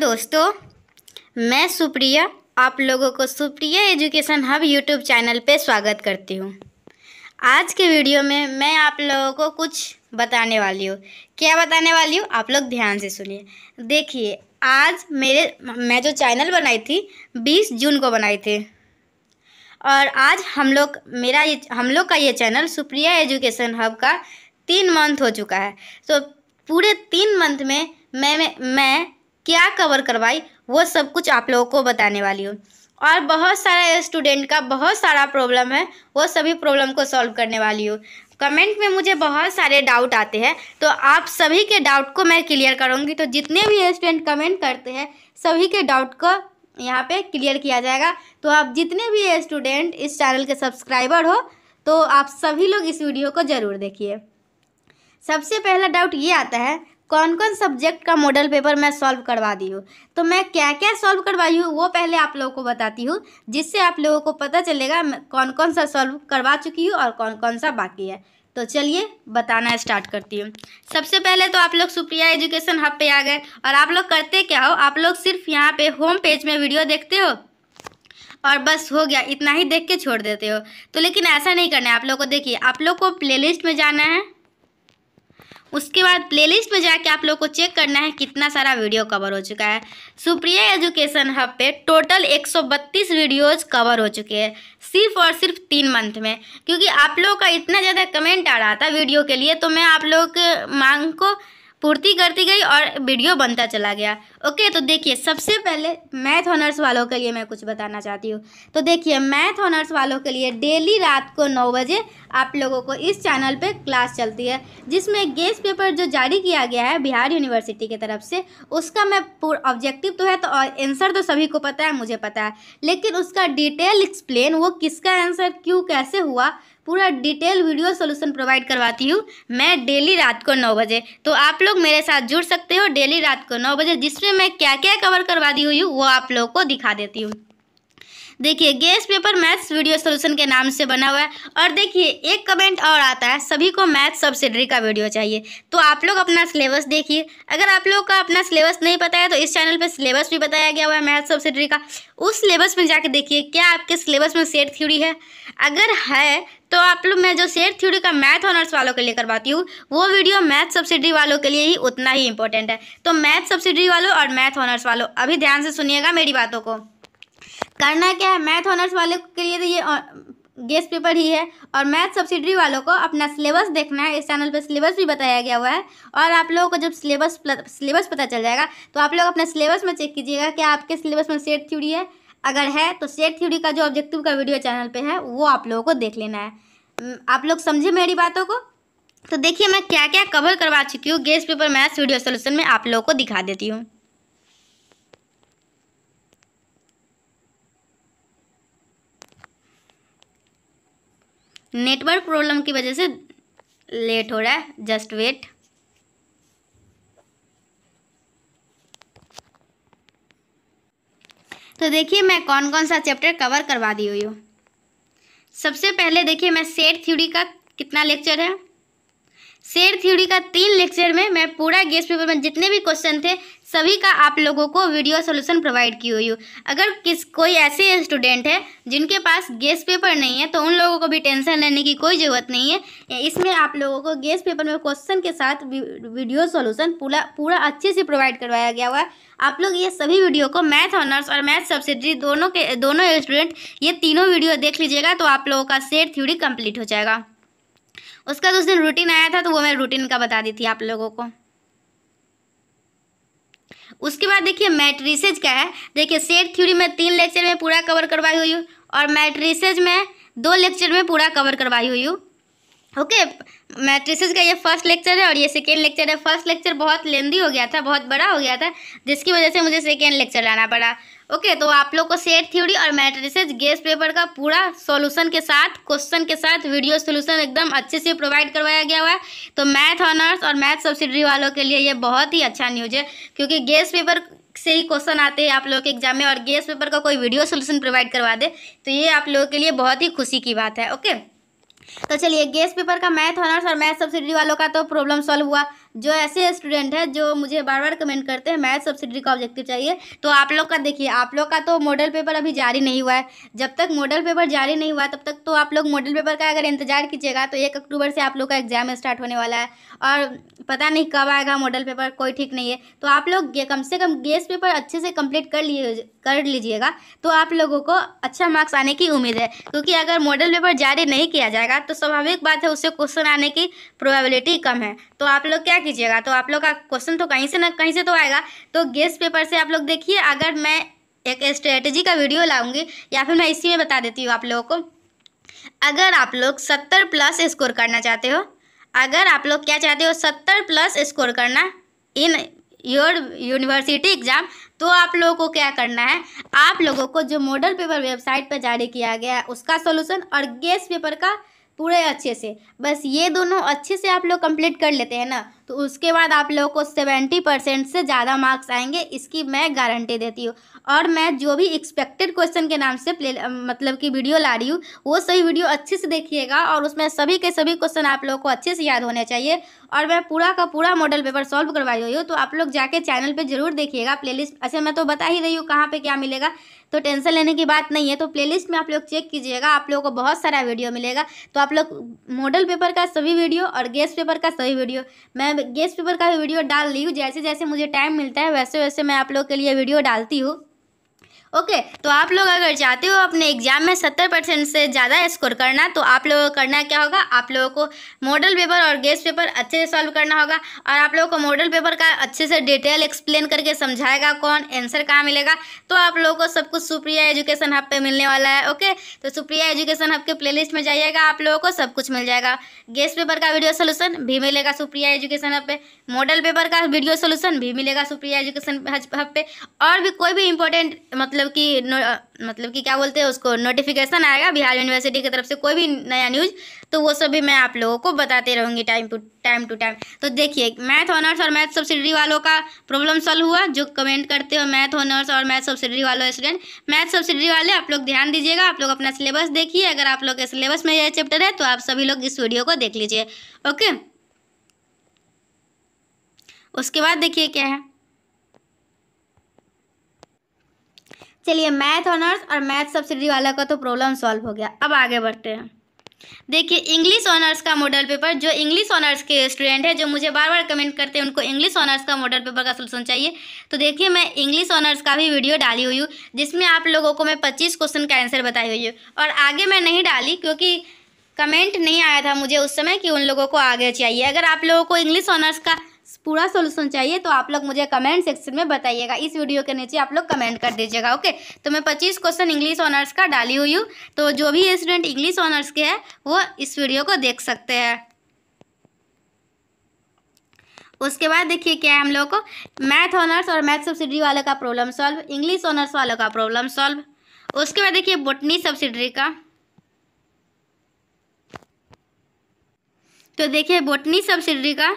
दोस्तों मैं सुप्रिया आप लोगों को Supriya education hub YouTube channel पे स्वागत करती हूँ आज के वीडियो में मैं आप लोगों को कुछ बताने वाली हूँ क्या बताने वाली हूँ आप लोग ध्यान से सुनिए देखिए आज मेरे मैं जो चैनल बनाई थी 20 जून को बनाई थी और आज हम लोग मेरा ये हम लोग का ये चैनल सुप्रिया एजुकेशन हब का तीन मंथ हो चुका है तो पूरे तीन मंथ में मैं, मैं क्या कवर करवाई वो सब कुछ आप लोगों को बताने वाली हूँ और बहुत सारे स्टूडेंट का बहुत सारा प्रॉब्लम है वो सभी प्रॉब्लम को सॉल्व करने वाली हूँ कमेंट में मुझे बहुत सारे डाउट आते हैं तो आप सभी के डाउट को मैं क्लियर करूँगी तो जितने भी स्टूडेंट कमेंट करते हैं सभी के डाउट को यहाँ पे क्लियर किया जाएगा तो आप जितने भी स्टूडेंट इस चैनल के सब्सक्राइबर हो तो आप सभी लोग इस वीडियो को ज़रूर देखिए सबसे पहला डाउट ये आता है कौन कौन सब्जेक्ट का मॉडल पेपर मैं सॉल्व करवा दी हूँ तो मैं क्या क्या सॉल्व करवाई हूँ वो पहले आप लोगों को बताती हूँ जिससे आप लोगों को पता चलेगा कौन कौन सा सॉल्व करवा चुकी हूँ और कौन कौन सा बाकी है तो चलिए बताना स्टार्ट करती हूँ सबसे पहले तो आप लोग सुप्रिया एजुकेशन हब पे आ गए और आप लोग करते क्या हो आप लोग सिर्फ यहाँ पे होम पेज में वीडियो देखते हो और बस हो गया इतना ही देख के छोड़ देते हो तो लेकिन ऐसा नहीं करना है आप लोग को देखिए आप लोग को प्लेलिस्ट में जाना है उसके बाद प्लेलिस्ट में जाके आप लोग को चेक करना है कितना सारा वीडियो कवर हो चुका है सुप्रिया एजुकेशन हब पे टोटल 132 वीडियोस कवर हो चुके हैं सिर्फ और सिर्फ तीन मंथ में क्योंकि आप लोगों का इतना ज़्यादा कमेंट आ रहा था वीडियो के लिए तो मैं आप लोग मांग को पूर्ति करती गई और वीडियो बनता चला गया ओके तो देखिए सबसे पहले मैथ ऑनर्स वालों के लिए मैं कुछ बताना चाहती हूँ तो देखिए मैथ ऑनर्स वालों के लिए डेली रात को नौ बजे आप लोगों को इस चैनल पे क्लास चलती है जिसमें गेस्ट पेपर जो जारी किया गया है बिहार यूनिवर्सिटी की तरफ से उसका मैं पूरा ऑब्जेक्टिव तो है तो आंसर तो सभी को पता है मुझे पता है लेकिन उसका डिटेल एक्सप्लेन वो किसका आंसर क्यों कैसे हुआ पूरा डिटेल वीडियो सोल्यूशन प्रोवाइड करवाती हूँ मैं डेली रात को नौ बजे तो आप लोग मेरे साथ जुड़ सकते हो डेली रात को नौ बजे जिसमें मैं क्या क्या कवर करवा दी हुई हूँ वो आप लोगों को दिखा देती हूँ देखिए guess paper maths video solution के नाम से बना हुआ है और देखिए एक कमेंट और आता है सभी को मैथ्स सब्सिडरी का वीडियो चाहिए तो आप लोग अपना सिलेबस देखिए अगर आप लोग का अपना सिलेबस नहीं पता है तो इस चैनल पर सिलेबस भी बताया गया हुआ है मैथ्स सब्सिडरी का उस सिलेबस में जाके देखिए क्या आपके सिलेबस में सेट थ्योरी है अगर है तो आप लोग मैं जो सेट थ्योरी का मैथ ऑनर्स वालों के लिए करवाती हूँ वो वीडियो मैथ सब्सिडी वालों के लिए ही उतना ही इंपॉर्टेंट है तो मैथ सब्सिडी वालों और मैथ ऑनर्स वालों अभी ध्यान से सुनिएगा मेरी बातों को करना क्या है मैथ ऑनर्स वाले के लिए तो ये गेस्ट पेपर ही है और मैथ सब्सिडरी वालों को अपना सिलेबस देखना है इस चैनल पे सिलेबस भी बताया गया हुआ है और आप लोगों को जब सिलेबस सिलेबस पता चल जाएगा तो आप लोग अपने सिलेबस में चेक कीजिएगा कि आपके सिलेबस में सेट थ्योरी है अगर है तो सेट थ्योरी का जो ऑब्जेक्टिव का वीडियो चैनल पर है वो आप लोगों को देख लेना है आप लोग समझे मेरी बातों को तो देखिए मैं क्या क्या कवर करवा चुकी हूँ guest paper maths video solution में आप लोगों को दिखा देती हूँ नेटवर्क प्रॉब्लम की वजह से लेट हो रहा है जस्ट वेट तो देखिए मैं कौन कौन सा चैप्टर कवर करवा दी हुई हूँ सबसे पहले देखिए मैं सेट थ्योरी का कितना लेक्चर है शेर थ्योरी का तीन लेक्चर में मैं पूरा गेस्ट पेपर में जितने भी क्वेश्चन थे सभी का आप लोगों को वीडियो सोल्यूशन प्रोवाइड की हुई हूँ अगर किस कोई ऐसे स्टूडेंट है जिनके पास गेस्ट पेपर नहीं है तो उन लोगों को भी टेंशन लेने की कोई ज़रूरत नहीं है इसमें आप लोगों को गेस्ट पेपर में क्वेश्चन के साथ वीडियो सोल्यूशन पूरा पूरा अच्छे से प्रोवाइड करवाया गया हुआ है आप लोग ये सभी वीडियो को मैथ ऑनर्स और मैथ सब्सिडी दोनों के दोनों स्टूडेंट ये तीनों वीडियो देख लीजिएगा तो आप लोगों का सेट थ्योरी कम्प्लीट हो जाएगा उसका तो उस दिन रूटीन आया था तो वो मैं रूटीन का बता दी थी आप लोगों को उसके बाद देखिए मैट्रिसेज का है देखिए सेट थ्योरी में तीन लेक्चर में पूरा कवर करवाई हुई हूँ और मैट्रिसेज में दो लेक्चर में पूरा कवर करवाई हुई हूँ ओके मैट्रिसेस का ये फर्स्ट लेक्चर है और ये सेकेंड लेक्चर है फर्स्ट लेक्चर बहुत लेंदी हो गया था बहुत बड़ा हो गया था जिसकी वजह से मुझे सेकेंड लेक्चर लाना पड़ा ओके okay, तो आप लोग को सेट थ्योरी और मैट्रिसेस गेस पेपर का पूरा सॉल्यूशन के साथ क्वेश्चन के साथ वीडियो सॉल्यूशन एकदम अच्छे से प्रोवाइड करवाया गया हुआ है तो मैथ ऑनर्स और मैथ सब्सिडरी वालों के लिए ये बहुत ही अच्छा न्यूज़ है क्योंकि गेस पेपर से ही क्वेश्चन आते हैं आप लोगों के एग्जाम में और गेस पेपर का कोई वीडियो सोल्यूशन प्रोवाइड करवा दे तो ये आप लोगों के लिए बहुत ही खुशी की बात है ओके okay? तो चलिए गेस्ट पेपर का मैथ ऑनर्स और मैथ सब्सिडी वालों का तो प्रॉब्लम सॉल्व हुआ जो ऐसे स्टूडेंट हैं जो मुझे बार बार कमेंट करते हैं मैथ सब्सिडी का ऑब्जेक्टिव चाहिए तो आप लोग का देखिए आप लोग का तो मॉडल पेपर अभी जारी नहीं हुआ है जब तक मॉडल पेपर जारी नहीं हुआ तब तक तो आप लोग मॉडल पेपर का अगर इंतजार कीजिएगा तो एक अक्टूबर से आप लोग का एग्ज़ाम स्टार्ट होने वाला है और पता नहीं कब आएगा मॉडल पेपर कोई ठीक नहीं है तो आप लोग कम से कम गेस पेपर अच्छे से कम्प्लीट कर लिए कर लीजिएगा तो आप लोगों को अच्छा मार्क्स आने की उम्मीद है क्योंकि अगर मॉडल पेपर जारी नहीं किया जाएगा तो स्वाभाविक बात है उससे क्वेश्चन आने की प्रोबेबिलिटी कम है तो आप लोग क्या कीजिएगा तो आप लोग का क्वेश्चन तो कहीं से ना कहीं से तो आएगा तो गेस्ट पेपर से आप लोग देखिए अगर मैं एक स्ट्रेटजी का वीडियो लाऊंगी या फिर मैं इसी में बता देती हूँ आप लोगों को अगर आप लोग सत्तर प्लस स्कोर करना चाहते हो अगर आप लोग क्या चाहते हो सत्तर प्लस स्कोर करना इन योर यूनिवर्सिटी एग्ज़ाम तो आप लोगों को क्या करना है आप लोगों को जो मॉडल पेपर वेबसाइट पर जारी किया गया है उसका सोल्यूशन और गेस्ट पेपर का पूरे अच्छे से बस ये दोनों अच्छे से आप लोग कंप्लीट कर लेते हैं ना तो उसके बाद आप लोग को सेवेंटी परसेंट से ज़्यादा मार्क्स आएंगे इसकी मैं गारंटी देती हूँ और मैं जो भी एक्सपेक्टेड क्वेश्चन के नाम से प्ले मतलब कि वीडियो ला रही हूँ वो सभी वीडियो अच्छे से देखिएगा और उसमें सभी के सभी क्वेश्चन आप लोगों को अच्छे से याद होने चाहिए और मैं पूरा का पूरा मॉडल पेपर सॉल्व करवाई हुई हूँ तो आप लोग जाके चैनल पर जरूर देखिएगा प्ले अच्छा मैं तो बता ही रही हूँ कहाँ पर क्या मिलेगा तो टेंशन लेने की बात नहीं है तो प्लेलिस्ट में आप लोग चेक कीजिएगा आप लोगों को बहुत सारा वीडियो मिलेगा तो आप लोग मॉडल पेपर का सभी वीडियो और गेस्ट पेपर का सभी वीडियो मैं मैं गेस्ट पेपर का भी वीडियो डाल रही हूँ जैसे जैसे मुझे टाइम मिलता है वैसे वैसे मैं आप लोग के लिए वीडियो डालती हूँ ओके तो आप लोग अगर चाहते हो अपने एग्जाम में सत्तर परसेंट से ज़्यादा स्कोर करना तो आप लोगों को करना क्या होगा आप लोगों को मॉडल पेपर और गेस्ट पेपर अच्छे से सॉल्व करना होगा और आप लोगों को मॉडल पेपर का अच्छे से डिटेल एक्सप्लेन करके समझाएगा कौन आंसर कहाँ मिलेगा तो आप लोगों को सब कुछ सुप्रिया एजुकेशन हब पे मिलने वाला है ओके तो सुप्रिया एजुकेशन हब के प्लेलिस्ट में जाइएगा आप लोगों को सब कुछ मिल जाएगा गेस्ट पेपर का वीडियो सोल्यूशन भी मिलेगा सुप्रिया एजुकेशन हब पे मॉडल पेपर का वीडियो सोल्यूशन भी मिलेगा सुप्रिया एजुकेशन हब पे और भी कोई भी इंपॉर्टेंट मतलब मतलब कि मतलब कि क्या बोलते हैं उसको नोटिफिकेशन आएगा बिहार यूनिवर्सिटी की तरफ से कोई भी नया न्यूज़ तो वो सब भी मैं आप लोगों को बताते रहूँगी time to time to time तो देखिए मैथ ऑनर्स और मैथ सब्सिडी वालों का प्रॉब्लम सॉल्व हुआ जो कमेंट करते हो मैथ ऑनर्स और मैथ सब्सिडी वालों स्टूडेंट मैथ सब्सिडी वाले आप लोग ध्यान दीजिएगा आप लोग अपना सिलेबस देखिए अगर आप लोग के सिलेबस में यह चैप्टर है तो आप सभी लोग इस वीडियो को देख लीजिए ओके उसके बाद देखिए क्या है चलिए मैथ ऑनर्स और मैथ सब्सिडी वाला का तो प्रॉब्लम सॉल्व हो गया अब आगे बढ़ते हैं देखिए इंग्लिश ऑनर्स का मॉडल पेपर जो इंग्लिश ऑनर्स के स्टूडेंट हैं जो मुझे बार बार कमेंट करते हैं उनको इंग्लिश ऑनर्स का मॉडल पेपर का सोल्यूशन चाहिए तो देखिए मैं इंग्लिश ऑनर्स का भी वीडियो डाली हुई हूँ जिसमें आप लोगों को मैं पच्चीस क्वेश्चन का आंसर बताई हुई हूँ और आगे मैं नहीं डाली क्योंकि कमेंट नहीं आया था मुझे उस समय कि उन लोगों को आगे चाहिए अगर आप लोगों को इंग्लिश ऑनर्स का पूरा सोल्यूशन चाहिए तो आप लोग मुझे कमेंट सेक्शन में बताइएगा इस वीडियो के नीचे आप लोग कमेंट कर दीजिएगा ओके तो मैं पच्चीस क्वेश्चन इंग्लिश ऑनर्स का डाली हुई हूँ तो जो भी स्टूडेंट इंग्लिश ऑनर्स के हैं वो इस वीडियो को देख सकते हैं उसके बाद देखिए क्या है हम लोग को मैथ ऑनर्स और मैथ सब्सिडी वाले का प्रॉब्लम सॉल्व इंग्लिश ऑनर्स वालों का प्रॉब्लम सॉल्व उसके बाद देखिए बुटनी सब्सिडी का तो देखिए बुटनी सब्सिडी का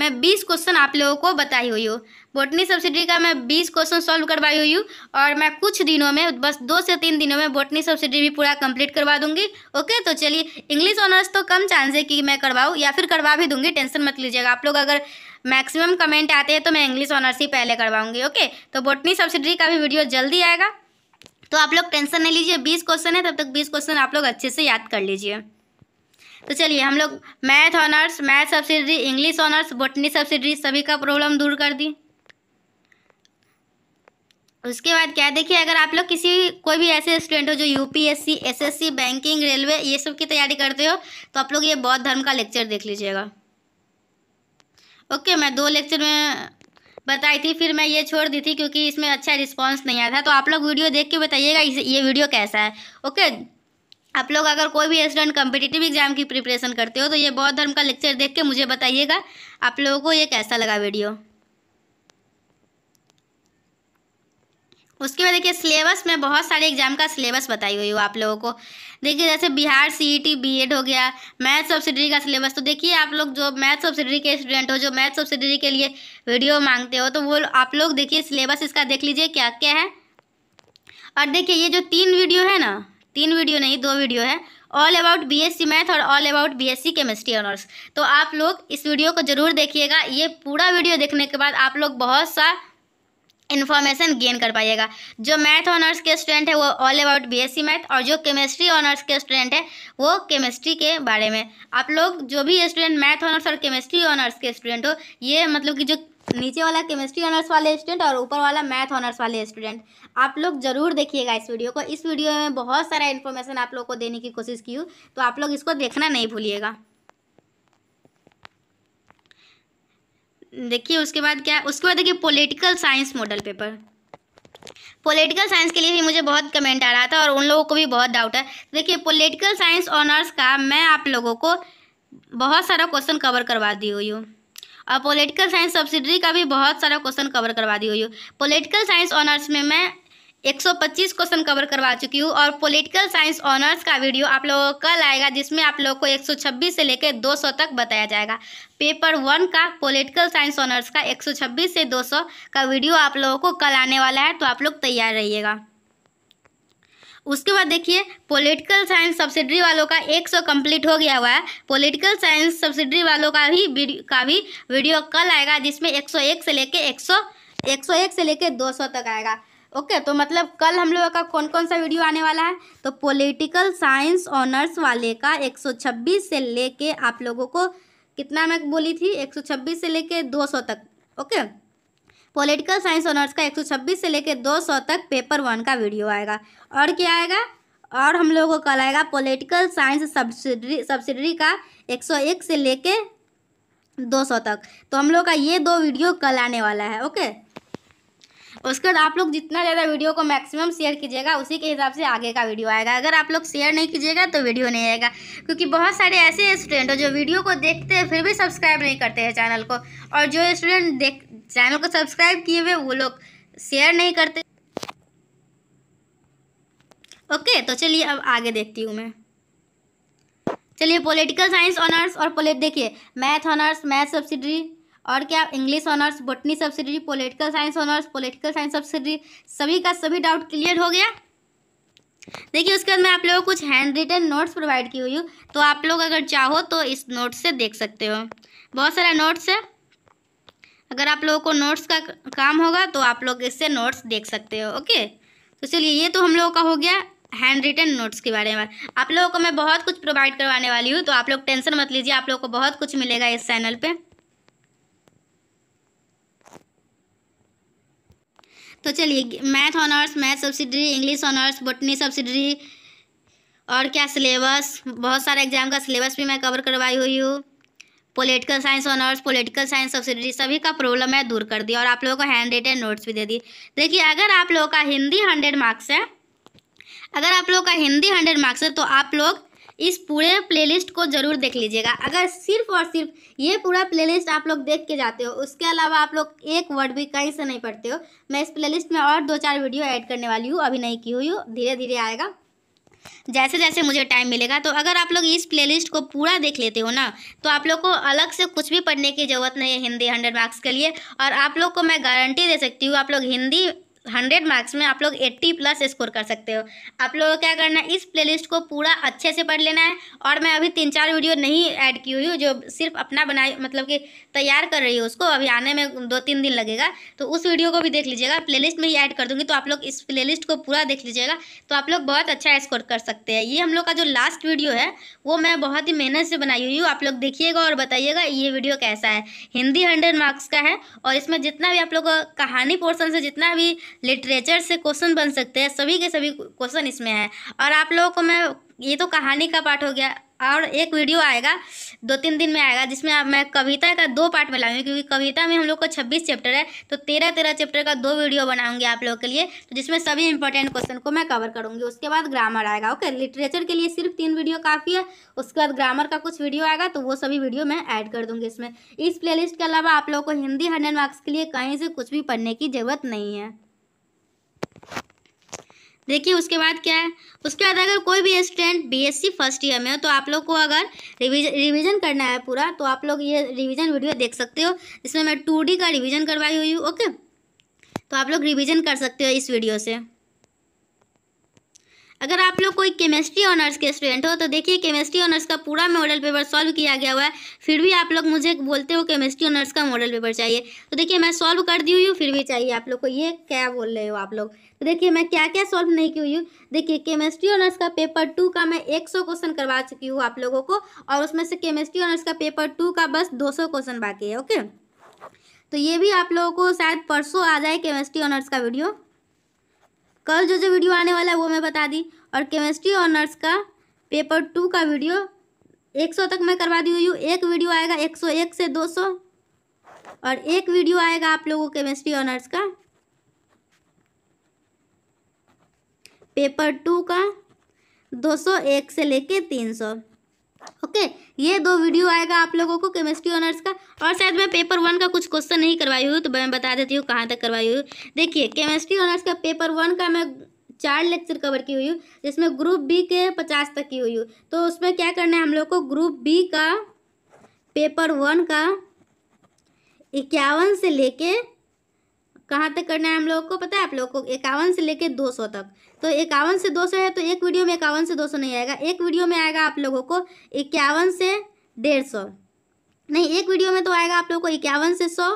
मैं 20 क्वेश्चन आप लोगों को बताई हुई हूँ बोटनी सब्सिडी का मैं 20 क्वेश्चन सॉल्व करवाई हुई हूँ और मैं कुछ दिनों में बस दो से तीन दिनों में बोटनी सब्सिडी भी पूरा कंप्लीट करवा दूंगी ओके तो चलिए इंग्लिश ऑनर्स तो कम चांस है कि मैं करवाऊँ या फिर करवा भी दूंगी टेंशन मत लीजिएगा आप लोग अगर मैक्सिमम कमेंट आते हैं तो मैं इंग्लिश ऑनर्स ही पहले करवाऊंगी ओके तो बोटनी सब्सिडी का भी वीडियो जल्दी आएगा तो आप लोग टेंशन नहीं लीजिए बीस क्वेश्चन है तब तक बीस क्वेश्चन आप लोग अच्छे से याद कर लीजिए तो चलिए हम लोग math honours math subsidiary English honours botany subsidiary सभी का प्रॉब्लम दूर कर दी उसके बाद क्या देखिए अगर आप लोग किसी कोई भी ऐसे स्टूडेंट हो जो यूपीएससी एसएससी बैंकिंग रेलवे ये सब की तैयारी करते हो तो आप लोग ये बौद्ध धर्म का लेक्चर देख लीजिएगा ओके मैं दो लेक्चर में बताई थी फिर मैं ये छोड़ दी थी क्योंकि इसमें अच्छा रिस्पांस नहीं आया था तो आप लोग वीडियो देख के बताइएगा ये वीडियो कैसा है ओके आप लोग अगर कोई भी स्टूडेंट कम्पिटेटिव एग्जाम की प्रिपरेशन करते हो तो ये बौद्ध धर्म का लेक्चर देख के मुझे बताइएगा आप लोगों को ये कैसा लगा वीडियो उसके बाद देखिए सिलेबस में बहुत सारे एग्जाम का सिलेबस बताई हुई हूँ आप लोगों को देखिए जैसे Bihar CET B Ed e e हो गया मैथ्स सब्सिडरी का सिलेबस तो देखिए आप लोग जो मैथ्स सब्सिडरी के स्टूडेंट हो जो मैथ्स सब्सिडरी के लिए वीडियो मांगते हो तो वो आप लोग देखिए सिलेबस इसका देख लीजिए क्या क्या है और देखिए ये जो तीन वीडियो है ना तीन वीडियो नहीं दो वीडियो है ऑल अबाउट बीएससी मैथ और all about BSc chemistry honours तो आप लोग इस वीडियो को जरूर देखिएगा ये पूरा वीडियो देखने के बाद आप लोग बहुत सा इन्फॉर्मेशन गेन कर पाइएगा जो मैथ ऑनर्स के स्टूडेंट है वो ऑल अबाउट बीएससी मैथ और जो केमिस्ट्री ऑनर्स के स्टूडेंट है वो केमिस्ट्री के बारे में आप लोग जो भी स्टूडेंट मैथ ऑनर्स और केमिस्ट्री ऑनर्स के स्टूडेंट हो ये मतलब कि जो नीचे वाला केमिस्ट्री ऑनर्स वाले स्टूडेंट और ऊपर वाला मैथ ऑनर्स वाले स्टूडेंट आप लोग जरूर देखिएगा इस वीडियो को इस वीडियो में बहुत सारा इन्फॉर्मेशन आप लोग को देने की कोशिश की हूँ तो आप लोग इसको देखना नहीं भूलिएगा देखिए उसके बाद क्या उसके बाद देखिए political science model paper political science के लिए भी मुझे बहुत कमेंट आ रहा था और उन लोगों को भी बहुत डाउट है देखिए पॉलिटिकल साइंस ऑनर्स का मैं आप लोगों को बहुत सारा क्वेश्चन कवर करवा दी हुई हूँ और पॉलिटिकल साइंस सब्सिडरी का भी बहुत सारा क्वेश्चन कवर करवा दी हुई हूँ पॉलिटिकल साइंस ऑनर्स में मैं 125 क्वेश्चन कवर करवा चुकी हूँ और पॉलिटिकल साइंस ऑनर्स का वीडियो आप लोगों को कल आएगा जिसमें आप लोगों को 126 से लेकर 200 तक बताया जाएगा पेपर वन का पॉलिटिकल साइंस ऑनर्स का 126 से 200 का वीडियो आप लोगों को कल आने वाला है तो आप लोग तैयार रहिएगा उसके बाद देखिए पॉलिटिकल साइंस सब्सिडरी वालों का 100 कम्प्लीट हो गया हुआ है पॉलिटिकल साइंस सब्सिडरी वालों का भी का भी वीडियो कल आएगा जिसमें 101 से लेके 100 101 से लेके 200 तक आएगा ओके तो मतलब कल हम लोगों का कौन कौन सा वीडियो आने वाला है तो पॉलिटिकल साइंस ऑनर्स वाले का छब्बीस से लेके आप लोगों को कितना मैं बोली थी छब्बीस से लेके सौ तक ओके पॉलिटिकल साइंस ऑनर्स का 126 से लेकर 200 तक पेपर वन का वीडियो आएगा और क्या आएगा और हम लोगों को कल आएगा पॉलिटिकल साइंस सब्सिडरी सब्सिडरी का 101 से लेके 200 तक तो हम लोग का ये दो वीडियो कल आने वाला है ओके उसके बाद आप लोग जितना ज़्यादा वीडियो को मैक्सिमम शेयर कीजिएगा उसी के हिसाब से आगे का वीडियो आएगा अगर आप लोग शेयर नहीं कीजिएगा तो वीडियो नहीं आएगा क्योंकि बहुत सारे ऐसे स्टूडेंट हो जो वीडियो को देखते हैं फिर भी सब्सक्राइब नहीं करते हैं चैनल को और जो स्टूडेंट देख चैनल को सब्सक्राइब किए हुए वो लोग शेयर नहीं करते ओके तो चलिए अब आगे देखती हूँ मैं चलिए पॉलिटिकल साइंस ऑनर्स और पोलिट देखिए मैथ ऑनर्स मैथ सब्सिडी और क्या English honours botany subsidy political science honours political science subsidy सभी का सभी डाउट क्लियर हो गया देखिए उसके बाद मैं आप लोगों को कुछ हैंड रिटन नोट्स प्रोवाइड की हुई हूँ तो आप लोग अगर चाहो तो इस नोट से देख सकते हो बहुत सारा नोट्स है अगर आप लोगों को नोट्स का काम होगा तो आप लोग इससे नोट्स देख सकते हो ओके तो चलिए ये तो हम लोगों का हो गया हैंड रिटन नोट्स के बारे में आप लोगों को मैं बहुत कुछ प्रोवाइड करवाने वाली हूँ तो आप लोग टेंशन मत लीजिए आप लोगों को बहुत कुछ मिलेगा इस चैनल पर तो चलिए math honours math subsidiary English honours botany subsidiary और क्या सिलेबस बहुत सारे एग्जाम का सिलेबस भी मैं कवर करवाई हुई हूँ political science honours political science subsidy सभी का प्रॉब्लम है दूर कर दिया और आप लोगों को हैंड रिटेन नोट्स भी दे दिए देखिए अगर आप लोगों का हिंदी हंड्रेड मार्क्स है अगर आप लोगों का हिंदी हंड्रेड मार्क्स है तो आप लोग इस पूरे प्लेलिस्ट को ज़रूर देख लीजिएगा अगर सिर्फ और सिर्फ ये पूरा प्लेलिस्ट आप लोग देख के जाते हो उसके अलावा आप लोग एक वर्ड भी कहीं से नहीं पढ़ते हो मैं इस प्लेलिस्ट में और दो चार वीडियो ऐड करने वाली हूँ अभी नहीं की हुई हूँ धीरे धीरे आएगा जैसे जैसे मुझे टाइम मिलेगा तो अगर आप लोग इस प्लेलिस्ट को पूरा देख लेते हो ना तो आप लोग को अलग से कुछ भी पढ़ने की ज़रूरत नहीं है हिंदी हंड्रेड मार्क्स के लिए और आप लोग को मैं गारंटी दे सकती हूँ आप लोग हिंदी हंड्रेड मार्क्स में आप लोग एट्टी प्लस स्कोर कर सकते हो आप लोगों को क्या करना है इस प्लेलिस्ट को पूरा अच्छे से पढ़ लेना है और मैं अभी तीन चार वीडियो नहीं ऐड की हुई हूँ जो सिर्फ अपना बनाई मतलब कि तैयार कर रही हूँ उसको अभी आने में दो तीन दिन लगेगा तो उस वीडियो को भी देख लीजिएगा प्ले में ही ऐड कर दूँगी तो आप लोग इस प्ले को पूरा देख लीजिएगा तो आप लोग बहुत अच्छा स्कोर कर सकते हैं ये हम लोग का जो लास्ट वीडियो है वो मैं बहुत ही मेहनत से बनाई हुई हूँ आप लोग देखिएगा और बताइएगा ये वीडियो कैसा है हिंदी हंड्रेड मार्क्स का है और इसमें जितना भी आप लोग कहानी पोर्सन से जितना भी लिटरेचर से क्वेश्चन बन सकते हैं सभी के सभी क्वेश्चन इसमें हैं और आप लोगों को मैं ये तो कहानी का पार्ट हो गया और एक वीडियो आएगा दो तीन दिन में आएगा जिसमें आप मैं कविता का दो पार्ट में लाऊंगी क्योंकि कविता में हम लोग को छब्बीस चैप्टर है तो तेरह तेरह चैप्टर का दो वीडियो बनाऊंगी आप लोगों के लिए तो जिसमें सभी इंपॉर्टेंट क्वेश्चन को मैं कवर करूंगी उसके बाद ग्रामर आएगा ओके लिटरेचर के लिए सिर्फ तीन वीडियो काफ़ी है उसके बाद ग्रामर का कुछ वीडियो आएगा तो वो सभी वीडियो मैं ऐड कर दूँगी इसमें इस प्ले के अलावा आप लोग को हिंदी हंड्रेड मार्क्स के लिए कहीं से कुछ भी पढ़ने की ज़रूरत नहीं है देखिए उसके बाद क्या है उसके बाद अगर कोई भी स्टूडेंट बीएससी फर्स्ट ईयर में हो तो आप लोग को अगर रिवीजन रिवीजन करना है पूरा तो आप लोग ये रिवीजन वीडियो देख सकते हो इसमें मैं टू का रिवीजन करवाई हुई हूँ ओके तो आप लोग रिवीजन कर सकते हो इस वीडियो से अगर आप लोग कोई केमिस्ट्री ऑनर्स के स्टूडेंट हो तो देखिए केमिस्ट्री ऑनर्स का पूरा मॉडल पेपर सॉल्व किया गया हुआ है फिर भी आप लोग मुझे बोलते हो केमिस्ट्री ऑनर्स का मॉडल पेपर चाहिए तो देखिए मैं सॉल्व कर दी हुई हूँ फिर भी चाहिए आप लोग को ये क्या बोल रहे हो आप लोग तो देखिए मैं क्या क्या सॉल्व नहीं की हुई हूँ देखिए केमिस्ट्री ऑनर्स का पेपर टू का मैं एक सौ क्वेश्चन करवा चुकी हूँ आप लोगों को और उसमें से केमिस्ट्री ऑनर्स का पेपर टू का बस दो सौ क्वेश्चन बाकी है ओके तो ये भी आप लोगों को शायद परसों आ जाए केमिस्ट्री ऑनर्स का वीडियो कल जो जो वीडियो आने वाला है वो मैं बता दी और केमिस्ट्री ऑनर्स का पेपर टू का वीडियो एक सौ तक मैं करवा दी हुई एक वीडियो आएगा एक सौ एक से दो सौ और एक वीडियो आएगा आप लोगों केमिस्ट्री ऑनर्स का पेपर टू का दो सौ एक से लेके तीन सौ ओके okay, ये दो वीडियो आएगा आप लोगों को केमिस्ट्री ऑनर्स का और शायद मैं पेपर वन का कुछ क्वेश्चन नहीं करवाई हूँ तो मैं बता देती हूँ कहाँ तक करवाई हुई देखिए केमिस्ट्री ऑनर्स का पेपर वन का मैं चार लेक्चर कवर की हुई हूँ जिसमें ग्रुप बी के पचास तक की हुई हूँ तो उसमें क्या करना है हम लोग को ग्रुप बी का पेपर वन का इक्यावन से लेके कहाँ तक करना है हम लोगों को पता है आप लोगों को इक्यावन से लेके दो सौ तक तो इक्यावन से दो सौ है तो एक वीडियो में इक्यावन से दो सौ नहीं आएगा एक वीडियो में आएगा आप लोगों को इक्यावन से डेढ़ सौ नहीं एक वीडियो में तो आएगा आप लोगों को इक्यावन से सौ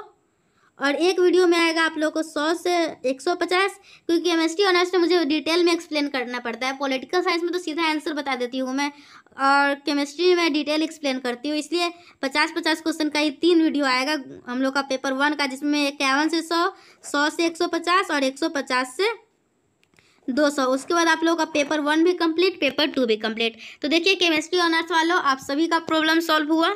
और एक वीडियो में आएगा आप लोग को सौ से एक सौ पचास क्योंकि एम एस टी ऑनर्स में मुझे डिटेल में एक्सप्लेन करना पड़ता है पॉलिटिकल साइंस में तो सीधा आंसर बता देती हूँ मैं और केमिस्ट्री में डिटेल एक्सप्लेन करती हूँ इसलिए पचास पचास क्वेश्चन का ही तीन वीडियो आएगा हम लोग का पेपर वन का जिसमें इक्यावन से सौ सौ से एक सौ पचास और एक सौ पचास से दो सौ उसके बाद आप लोगों का पेपर वन भी कंप्लीट पेपर टू भी कंप्लीट तो देखिए केमिस्ट्री ऑनर्स वालों आप सभी का प्रॉब्लम सॉल्व हुआ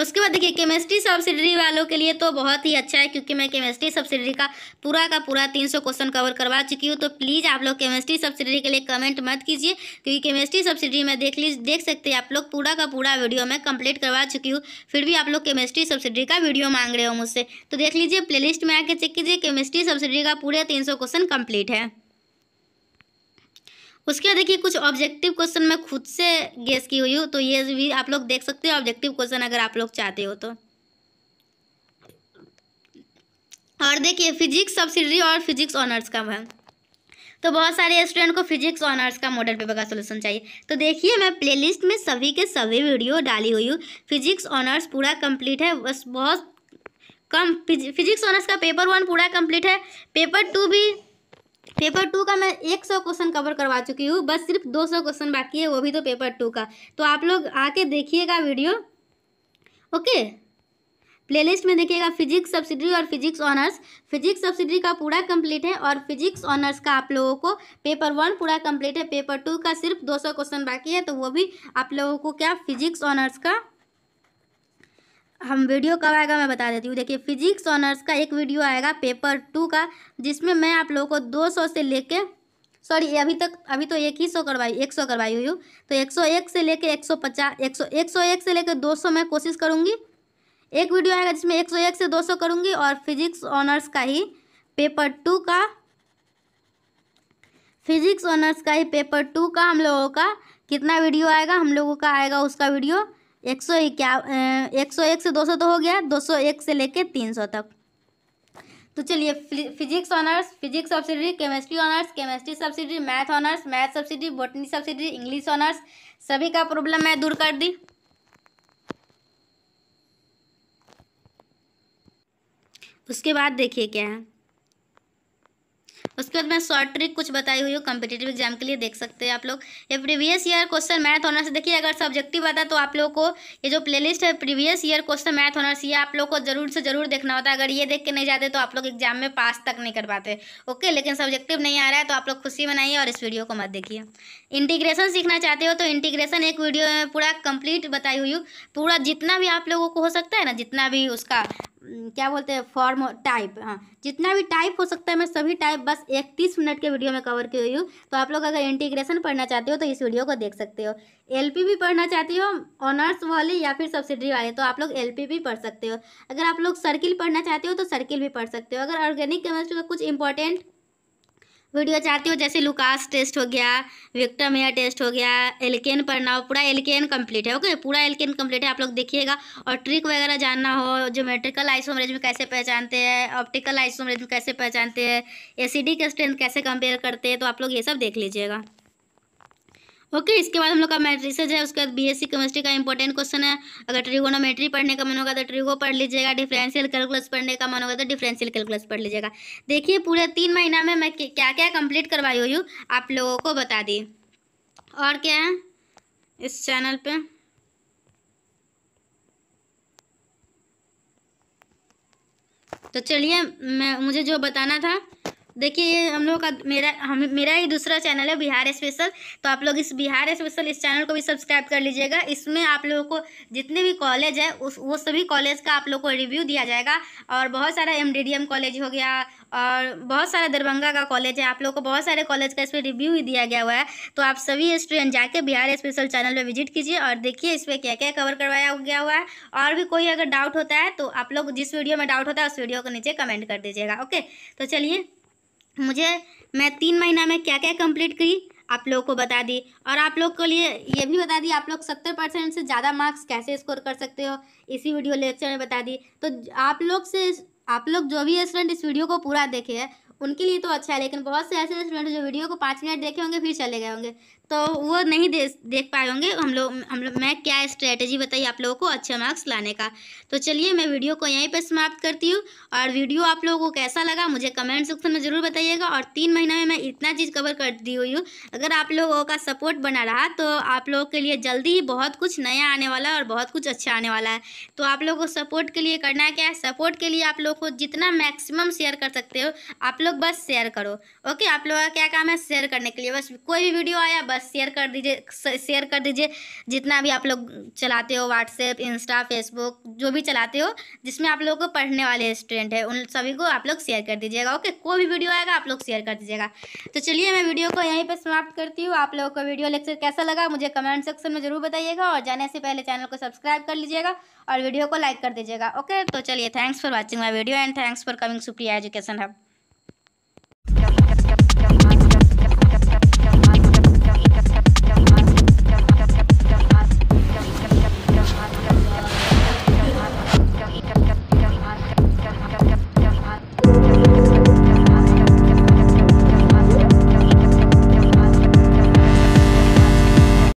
उसके बाद देखिए केमिस्ट्री सब्सिडरी वालों के लिए तो बहुत ही अच्छा है क्योंकि मैं केमिस्ट्री सब्सिडरी का पूरा का पूरा तीन सौ क्वेश्चन कवर करवा चुकी हूँ तो प्लीज़ आप लोग केमिस्ट्री सब्सिडरी के लिए कमेंट मत कीजिए क्योंकि केमिस्ट्री सब्सिडरी में देख लीजिए देख सकते हैं आप लोग पूरा का पूरा वीडियो मैं कंप्लीट करवा चुकी हूँ फिर भी आप लोग केमिस्ट्री सब्सिडरी का वीडियो मांग रहे हो मुझसे तो देख लीजिए प्लेलिस्ट में आकर चेक कीजिए केमिस्ट्री सब्सिडरी का पूरे तीन क्वेश्चन कम्प्लीट है उसके बाद देखिए कुछ ऑब्जेक्टिव क्वेश्चन मैं खुद से गेस की हुई हूँ तो ये भी आप लोग देख सकते हो ऑब्जेक्टिव क्वेश्चन अगर आप लोग चाहते हो तो और देखिए फिजिक्स सब्सिडरी और फिजिक्स ऑनर्स का है तो बहुत सारे स्टूडेंट को फिजिक्स ऑनर्स का मॉडल पेपर का सोल्यूशन चाहिए तो देखिए मैं प्लेलिस्ट में सभी के सभी वीडियो डाली हुई हूँ फिजिक्स ऑनर्स पूरा कंप्लीट है बस बहुत कम फिजिक्स ऑनर्स का पेपर वन पूरा कंप्लीट है पेपर टू भी पेपर टू का मैं एक सौ क्वेश्चन कवर करवा चुकी हूँ बस सिर्फ दो सौ क्वेश्चन बाकी है वो भी तो पेपर टू का तो आप लोग आके देखिएगा वीडियो ओके प्लेलिस्ट में देखिएगा फिजिक्स सब्सिडी और फिजिक्स ऑनर्स फिजिक्स सब्सिडी का पूरा कंप्लीट है और फिजिक्स ऑनर्स का आप लोगों को पेपर वन पूरा कंप्लीट है पेपर टू का सिर्फ दो सौ क्वेश्चन बाकी है तो वो भी आप लोगों को क्या फिजिक्स ऑनर्स का हम वीडियो कब आएगा मैं बता देती हूँ देखिए फिजिक्स ऑनर्स का एक वीडियो आएगा पेपर टू का जिसमें मैं आप लोगों को दो सौ से लेके सॉरी अभी तक अभी तो एक ही सौ करवाई एक सौ करवाई हुई हूँ तो एक सौ एक से लेके एक सौ पचास एक सौ एक सौ एक से लेके दो सौ मैं कोशिश करूँगी एक वीडियो आएगा जिसमें एक सौ एक से दो सौ करूँगी और फिजिक्स ऑनर्स का ही पेपर टू का फिजिक्स ऑनर्स का ही पेपर टू का हम लोगों का कितना वीडियो आएगा हम लोगों का आएगा उसका वीडियो एक सौ इक्या एक सौ एक से दो सौ तो हो गया दो सौ एक से लेके तीन सौ तक तो चलिए physics honours physics subsidy chemistry honours chemistry subsidy math honours math subsidy botany subsidy English honours सभी का प्रॉब्लम मैं दूर कर दी उसके बाद देखिए क्या है उसके बाद मैं शॉर्ट ट्रिक कुछ बताई हुई हूँ कम्पिटेटिव एग्जाम के लिए देख सकते हैं आप लोग ये previous year question math honours देखिए अगर सब्जेक्टिव आता तो आप लोग को ये जो प्लेलिस्ट है previous year question math honours ये आप लोग को जरूर से जरूर देखना होता है अगर ये देख के नहीं जाते तो आप लोग एग्जाम में पास तक नहीं कर पाते ओके लेकिन सब्जेक्टिव नहीं आ रहा है तो आप लोग खुशी मनाइए और इस वीडियो को मत देखिए इंटीग्रेशन सीखना चाहते हो तो इंटीग्रेशन एक वीडियो में पूरा कंप्लीट बताई हुई हूँ पूरा जितना भी आप लोगों को हो सकता है ना जितना भी उसका क्या बोलते हैं फॉर्म टाइप हाँ जितना भी टाइप हो सकता है मैं सभी टाइप बस एक तीस मिनट के वीडियो में कवर की हुई हूँ तो आप लोग अगर इंटीग्रेशन पढ़ना चाहते हो तो इस वीडियो को देख सकते हो एलपी भी पढ़ना चाहती हो ऑनर्स वाले या फिर सब्सिडी वाले तो आप लोग एल भी पढ़ सकते हो अगर आप लोग सर्किल पढ़ना चाहते हो तो सर्किल भी पढ़ सकते हो अगर ऑर्गेनिक केमिस्ट्री का कुछ इंपॉर्टेंट वीडियो चाहती हो जैसे लुकास टेस्ट हो गया विक्टम हेयर टेस्ट हो गया एलकेन पढ़ना हो पूरा एलकेन कंप्लीट है ओके पूरा एलकेन कंप्लीट है आप लोग देखिएगा और ट्रिक वगैरह जानना हो ज्योमेट्रिकल आइसोमरेज में कैसे पहचानते हैं ऑप्टिकल आइसोमरेज में कैसे पहचानते हैं एसिडिक स्ट्रेंथ कैसे कंपेयर करते हैं तो आप लोग ये सब देख लीजिएगा ओके इसके बाद हम लोग का मैट्रिसेज है उसके बाद बीएससी केमिस्ट्री का इंपॉर्टेंट क्वेश्चन है अगर ट्रिगोनोमेट्री पढ़ने का मन होगा तो ट्रिगो पढ़ लीजिएगा डिफरेंशियल कैलकुलस पढ़ने का मन होगा तो डिफरेंशियल कैलकुलस पढ़ लीजिएगा देखिए पूरे तीन महीना में मैं क्या क्या कंप्लीट करवाई हुई आप लोगों को बता दी और क्या है इस चैनल पर तो चलिए मैं मुझे जो बताना था देखिए हम लोग का मेरा हम मेरा ही दूसरा चैनल है बिहार स्पेशल तो आप लोग इस बिहार स्पेशल इस चैनल को भी सब्सक्राइब कर लीजिएगा इसमें आप लोगों को जितने भी कॉलेज है उस वो सभी कॉलेज का आप लोग को रिव्यू दिया जाएगा और बहुत सारा एम कॉलेज हो गया और बहुत सारा दरभंगा का कॉलेज है आप लोग को बहुत सारे कॉलेज का इसमें रिव्यू ही दिया गया हुआ है तो आप सभी स्टूडेंट जाके बिहार स्पेशल चैनल पर विजिट कीजिए और देखिए इस पर क्या क्या कवर करवाया गया हुआ है और भी कोई अगर डाउट होता है तो आप लोग जिस वीडियो में डाउट होता है उस वीडियो को नीचे कमेंट कर दीजिएगा ओके तो चलिए मुझे मैं तीन महीना में क्या क्या कंप्लीट करी आप लोगों को बता दी और आप लोग के लिए ये भी बता दी आप लोग सत्तर परसेंट से ज़्यादा मार्क्स कैसे स्कोर कर सकते हो इसी वीडियो लेक्चर में बता दी तो आप लोग से आप लोग जो भी स्टूडेंट इस वीडियो को पूरा देखे हैं उनके लिए तो अच्छा है लेकिन बहुत से ऐसे स्टूडेंट जो वीडियो को पाँच मिनट देखे होंगे फिर चले गए होंगे तो वो नहीं दे देख पाए होंगे हम लोग हम लोग मैं क्या स्ट्रेटजी बताई आप लोगों को अच्छे मार्क्स लाने का तो चलिए मैं वीडियो को यहीं पर समाप्त करती हूँ और वीडियो आप लोगों को कैसा लगा मुझे कमेंट सेक्शन में ज़रूर बताइएगा और तीन महीने में मैं इतना चीज़ कवर कर दी हुई हूँ अगर आप लोगों का सपोर्ट बना रहा तो आप लोगों के लिए जल्दी ही बहुत कुछ नया आने वाला है और बहुत कुछ अच्छा आने वाला है तो आप लोगों को सपोर्ट के लिए करना क्या है सपोर्ट के लिए आप लोग को जितना मैक्सिमम शेयर कर सकते हो आप लोग बस शेयर करो ओके आप लोगों का क्या काम है शेयर करने के लिए बस कोई भी वीडियो आया बस शेयर कर दीजिए शेयर कर दीजिए जितना भी आप लोग चलाते हो व्हाट्सएप इंस्टा फेसबुक जो भी चलाते हो जिसमें आप लोगों को पढ़ने वाले स्टूडेंट है उन सभी को आप लोग शेयर कर दीजिएगा ओके कोई भी वीडियो आएगा आप लोग शेयर कर दीजिएगा तो चलिए मैं वीडियो को यहीं पर समाप्त करती हूँ आप लोगों को वीडियो लेक्चर कैसा लगा मुझे कमेंट सेक्शन में ज़रूर बताइएगा और जाने से पहले चैनल को सब्सक्राइब कर लीजिएगा और वीडियो को लाइक कर दीजिएगा ओके तो चलिए thanks for watching my video and thanks for coming Supriya education hub